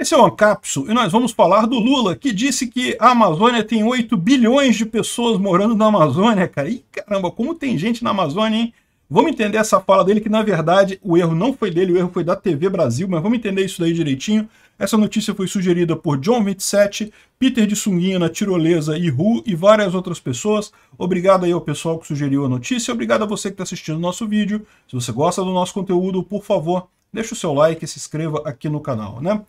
Esse é o Ancapsul e nós vamos falar do Lula, que disse que a Amazônia tem 8 bilhões de pessoas morando na Amazônia, cara. E caramba, como tem gente na Amazônia, hein? Vamos entender essa fala dele, que na verdade o erro não foi dele, o erro foi da TV Brasil, mas vamos entender isso daí direitinho. Essa notícia foi sugerida por John 27, Peter de Sunguinha na Tirolesa e Ru e várias outras pessoas. Obrigado aí ao pessoal que sugeriu a notícia, obrigado a você que está assistindo o nosso vídeo. Se você gosta do nosso conteúdo, por favor, deixa o seu like e se inscreva aqui no canal, né?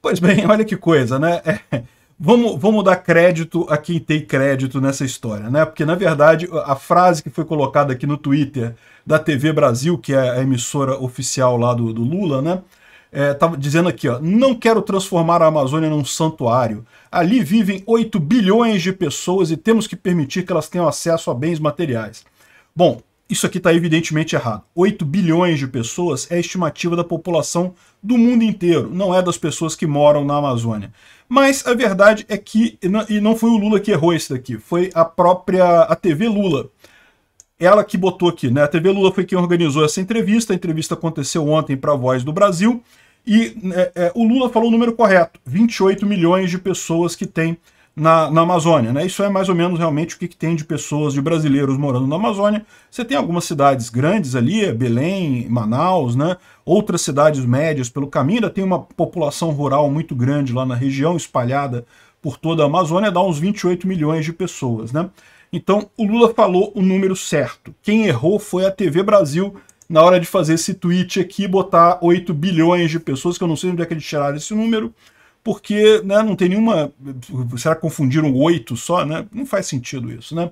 Pois bem, olha que coisa, né? É, vamos, vamos dar crédito a quem tem crédito nessa história, né? Porque, na verdade, a frase que foi colocada aqui no Twitter da TV Brasil, que é a emissora oficial lá do, do Lula, né? É, tava dizendo aqui, ó, não quero transformar a Amazônia num santuário. Ali vivem 8 bilhões de pessoas e temos que permitir que elas tenham acesso a bens materiais. Bom, isso aqui está evidentemente errado. 8 bilhões de pessoas é a estimativa da população do mundo inteiro, não é das pessoas que moram na Amazônia. Mas a verdade é que, e não foi o Lula que errou isso daqui, foi a própria a TV Lula. Ela que botou aqui, né? A TV Lula foi quem organizou essa entrevista, a entrevista aconteceu ontem para a Voz do Brasil, e é, é, o Lula falou o número correto, 28 milhões de pessoas que têm na, na Amazônia. Né? Isso é mais ou menos realmente o que, que, tem de pessoas, de brasileiros morando na Amazônia. Você tem algumas cidades grandes ali, é Belém, Manaus, né? outras cidades médias pelo caminho, ainda tem uma população rural muito grande lá na região, espalhada por toda a Amazônia, dá uns 28 milhões de pessoas. Né? Então o Lula falou o número certo. Quem errou foi a TV Brasil, na hora de fazer esse tweet aqui, botar 8 bilhões de pessoas, que eu não sei onde é que eles tiraram esse número, porque né, não tem nenhuma. Será que confundiram oito só? Né? Não faz sentido isso, né?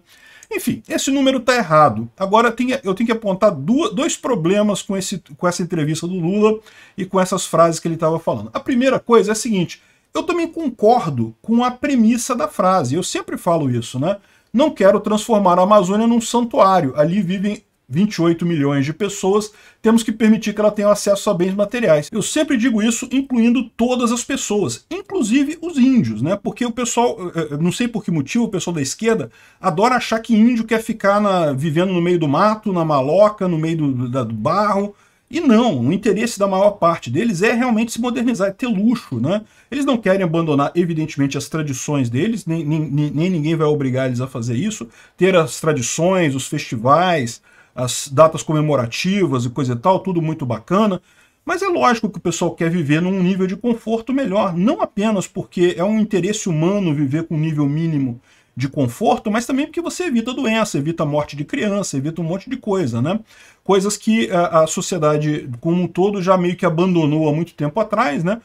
Enfim, esse número está errado. Agora eu tenho que apontar dois problemas com, esse, com essa entrevista do Lula e com essas frases que ele estava falando. A primeira coisa é a seguinte: eu também concordo com a premissa da frase. Eu sempre falo isso, né? Não quero transformar a Amazônia num santuário. Ali vivem 28 milhões de pessoas, temos que permitir que ela tenha acesso a bens materiais. Eu sempre digo isso, incluindo todas as pessoas, inclusive os índios, né? Porque o pessoal, eh, eh, não sei por que motivo, o pessoal da esquerda adora achar que índio quer ficar na, vivendo no meio do mato, na maloca, no meio do, do barro. E não, o interesse da maior parte deles é realmente se modernizar, é ter luxo, né? Eles não querem abandonar, evidentemente, as tradições deles, nem, nem, nem ninguém vai obrigar eles a fazer isso, ter as tradições, os festivais, as datas comemorativas e coisa e tal, tudo muito bacana. Mas é lógico que o pessoal quer viver num nível de conforto melhor, não apenas porque é um interesse humano viver com um nível mínimo de conforto, mas também porque você evita doença, evita a morte de criança, evita um monte de coisa, né? Coisas que a, eh, a sociedade como um todo já meio que abandonou há muito tempo atrás, né?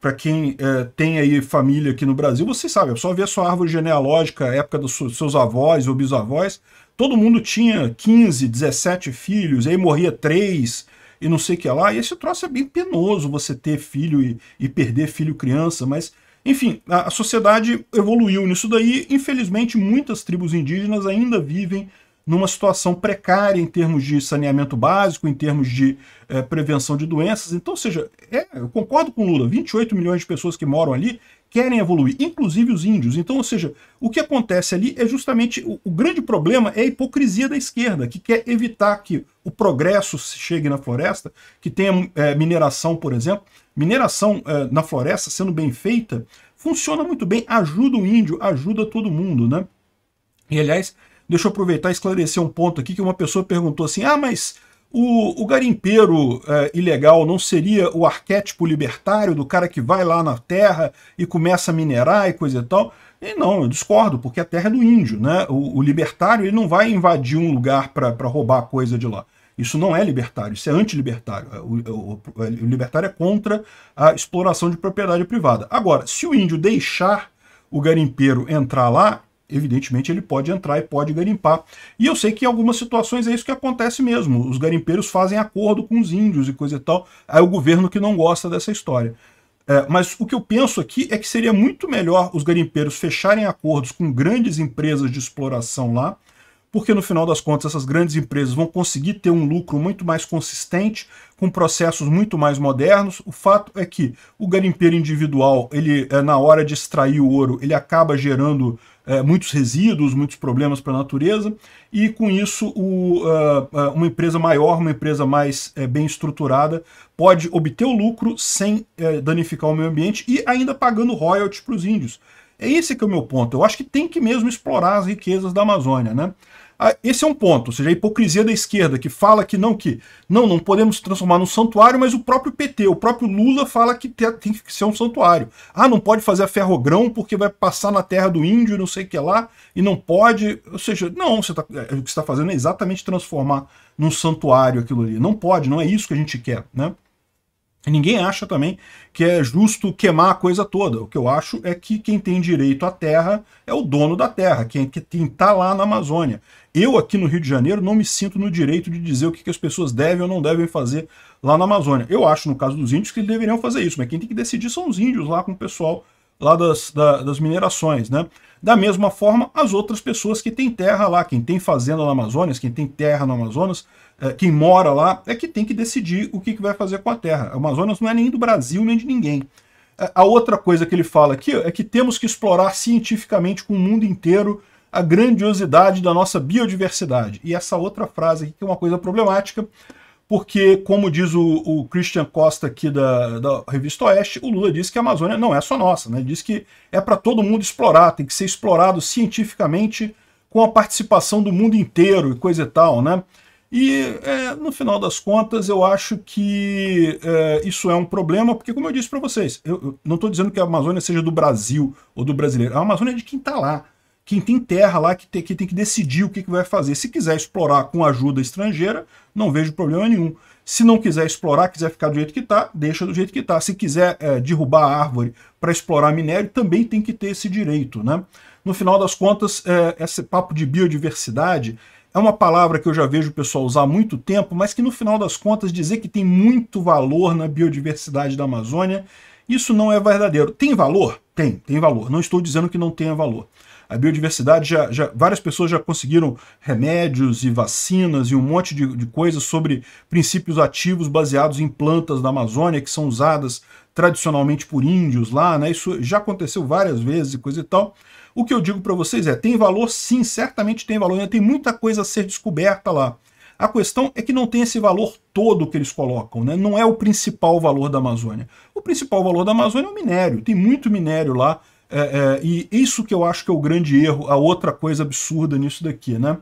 para quem é, tem aí família aqui no Brasil, você sabe, é só ver a sua árvore genealógica, época dos seus avós ou bisavós, todo mundo tinha 15, 17 filhos, aí morria três e não sei o que lá, e esse troço é bem penoso você ter filho e, e perder filho criança, mas, enfim, a, a sociedade evoluiu nisso daí, infelizmente muitas tribos indígenas ainda vivem numa situação precária em termos de saneamento básico, em termos de é, prevenção de doenças. Então, seja, é, eu concordo com o Lula, 28 milhões de pessoas que moram ali querem evoluir, inclusive os índios. Então, ou seja, o que acontece ali é justamente o, o, grande problema é a hipocrisia da esquerda, que quer evitar que o progresso chegue na floresta, que tenha é, mineração, por exemplo. Mineração é, na floresta sendo bem feita funciona muito bem, ajuda o índio, ajuda todo mundo, né? E aliás, Deixa eu aproveitar e esclarecer um ponto aqui que uma pessoa perguntou assim, ah, mas o, o garimpeiro é, ilegal não seria o arquétipo libertário do cara que vai lá na terra e começa a minerar e coisa e tal? E não, eu discordo, porque a terra é do índio, né? O, o libertário ele não vai invadir um lugar para roubar coisa de lá. Isso não é libertário, isso é antilibertário. O, o, o, libertário é contra a exploração de propriedade privada. Agora, se o índio deixar o garimpeiro entrar lá, evidentemente ele pode entrar e pode garimpar. E eu sei que em algumas situações é isso que acontece mesmo. Os garimpeiros fazem acordo com os índios e coisa e tal. Aí o governo que não gosta dessa história. É, mas o que eu penso aqui é que seria muito melhor os garimpeiros fecharem acordos com grandes empresas de exploração lá, porque no final das contas essas grandes empresas vão conseguir ter um lucro muito mais consistente, com processos muito mais modernos. O fato é que o garimpeiro individual, ele eh, na hora de extrair o ouro, ele acaba gerando é, muitos resíduos, muitos problemas para a natureza, e com isso o, uh, uma empresa maior, uma empresa mais bem estruturada, pode obter o lucro sem danificar o meio ambiente e ainda pagando royalties para os índios. É esse que é o meu ponto. Eu acho que tem que mesmo explorar as riquezas da Amazônia, né? Ah, esse é um ponto, ou seja, a hipocrisia da esquerda, que fala que não, que não, não podemos transformar num santuário, mas o próprio PT, o próprio Lula fala que tem que ser um santuário. Ah, não pode fazer a ferrogrão porque vai passar na terra do índio, não sei o que lá, e não pode. Ou seja, não, você tá, é, o que você está fazendo é exatamente transformar num santuário aquilo ali. Não pode, não é isso que a gente quer, né? Ninguém acha também que é justo queimar a coisa toda. O que eu acho é que quem tem direito à terra é o dono da terra, quem é está lá na Amazônia. Eu aqui no Rio de Janeiro não me sinto no direito de dizer o que, que as pessoas devem ou não devem fazer lá na Amazônia. Eu acho, no caso dos índios, que eles deveriam fazer isso, mas quem tem que decidir são os índios lá com o pessoal lá das, da, das minerações, né? Da mesma forma, as outras pessoas que têm terra lá, quem tem fazenda na Amazonas, quem tem terra no Amazonas, é, quem mora lá, é que tem que decidir o que, que vai fazer com a terra. A Amazonas não é nem do Brasil, nem de ninguém. Eh, a outra coisa que ele fala aqui é que temos que explorar cientificamente com o mundo inteiro a grandiosidade da nossa biodiversidade. E essa outra frase aqui, que é uma coisa problemática, porque, como diz o, o Christian Costa aqui da, da, Revista Oeste, o Lula disse que a Amazônia não é só nossa, né? diz que é para todo mundo explorar, tem que ser explorado cientificamente com a participação do mundo inteiro e coisa e tal, né? E, é, no final das contas, eu acho que é, isso é um problema, porque, como eu disse para vocês, eu, eu não estou dizendo que a Amazônia seja do Brasil ou do brasileiro, a Amazônia é de quem está lá, quem tem terra lá que tem que, tem que decidir o que, que vai fazer. Se quiser explorar com ajuda estrangeira, não vejo problema nenhum. Se não quiser explorar, quiser ficar do jeito que está, deixa do jeito que está. Se quiser é, derrubar a árvore para explorar minério, também tem que ter esse direito. Né? No final das contas, é, esse papo de biodiversidade é uma palavra que eu já vejo o pessoal usar há muito tempo, mas que no final das contas dizer que tem muito valor na biodiversidade da Amazônia, isso não é verdadeiro. Tem valor? Tem, tem valor. Não estou dizendo que não tenha valor a biodiversidade, já, já, várias pessoas já conseguiram remédios e vacinas e um monte de, de coisas sobre princípios ativos baseados em plantas da Amazônia que são usadas tradicionalmente por índios lá, né? Isso já aconteceu várias vezes e coisa e tal. O que eu digo para vocês é, tem valor sim, certamente tem valor, ainda tem muita coisa a ser descoberta lá. A questão é que não tem esse valor todo que eles colocam, né? não é o principal valor da Amazônia. O principal valor da Amazônia é o minério, tem muito minério lá é, é, e isso que eu acho que é o grande erro, a outra coisa absurda nisso daqui, né?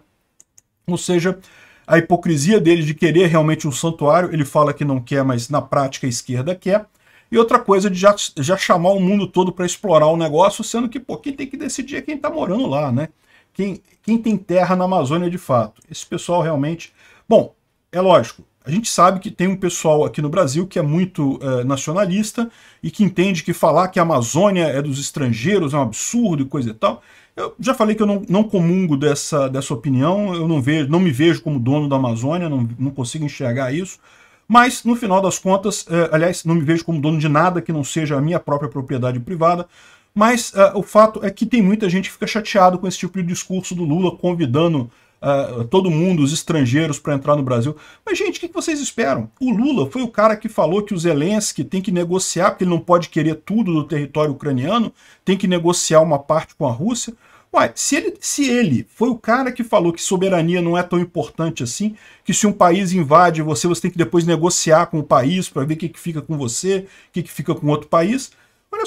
Ou seja, a hipocrisia dele de querer realmente um santuário, ele fala que não quer, mas na prática a esquerda quer. E outra coisa de já, já chamar o mundo todo para explorar o negócio, sendo que pô, quem tem que decidir é quem está morando lá, né? Quem, quem tem terra na Amazônia de fato. Esse pessoal realmente... Bom, é lógico, a gente sabe que tem um pessoal aqui no Brasil que é muito é, nacionalista e que entende que falar que a Amazônia é dos estrangeiros é um absurdo e coisa e tal. Eu já falei que eu não, não comungo dessa, dessa opinião, eu não, vejo, não me vejo como dono da Amazônia, não, não consigo enxergar isso. Mas, no final das contas, é, aliás, não me vejo como dono de nada que não seja a minha própria propriedade privada, mas eh, o fato é que tem muita gente que fica chateado com esse tipo de discurso do Lula convidando uh, todo mundo, os estrangeiros, para entrar no Brasil. Mas, gente, o que, que vocês esperam? O Lula foi o cara que falou que o Zelensky tem que negociar, porque ele não pode querer tudo do território ucraniano, tem que negociar uma parte com a Rússia. Uai, se ele, se ele foi o cara que falou que soberania não é tão importante assim, que se um país invade você, você tem que depois negociar com o país para ver o que, que fica com você, o que, que fica com outro país,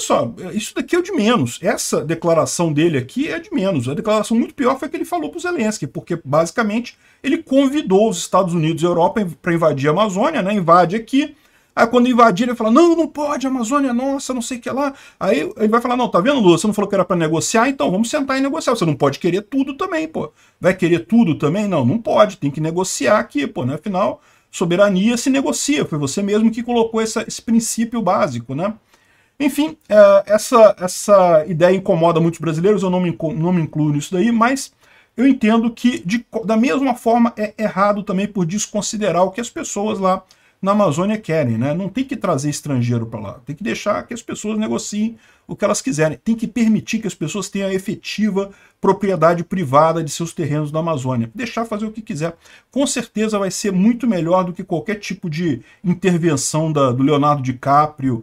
olha só, isso daqui é o de menos. Essa declaração dele aqui é de menos. A declaração muito pior foi a que ele falou para o Zelensky, porque basicamente ele convidou os Estados Unidos e a Europa para invadir a Amazônia, né? Invade aqui. Aí quando invadir, ele fala: não, não pode, a Amazônia é nossa, não sei o que lá. Aí ele vai falar: não, tá vendo, Lula? Você não falou que era para negociar, então vamos sentar e negociar. Você não pode querer tudo também, pô. Vai querer tudo também? Não, não pode, tem que negociar aqui, pô, né? Afinal, soberania se negocia. Foi você mesmo que colocou essa, esse princípio básico, né? Enfim, é, essa, essa ideia incomoda muitos brasileiros, eu não me, não me incluo nisso daí, mas eu entendo que, de, da mesma forma, é errado também por desconsiderar o que as pessoas lá na Amazônia querem, né? Não tem que trazer estrangeiro para lá, tem que deixar que as pessoas negociem o que elas quiserem, tem que permitir que as pessoas tenham a efetiva propriedade privada de seus terrenos na Amazônia, deixar fazer o que quiser. Com certeza vai ser muito melhor do que qualquer tipo de intervenção da, do Leonardo DiCaprio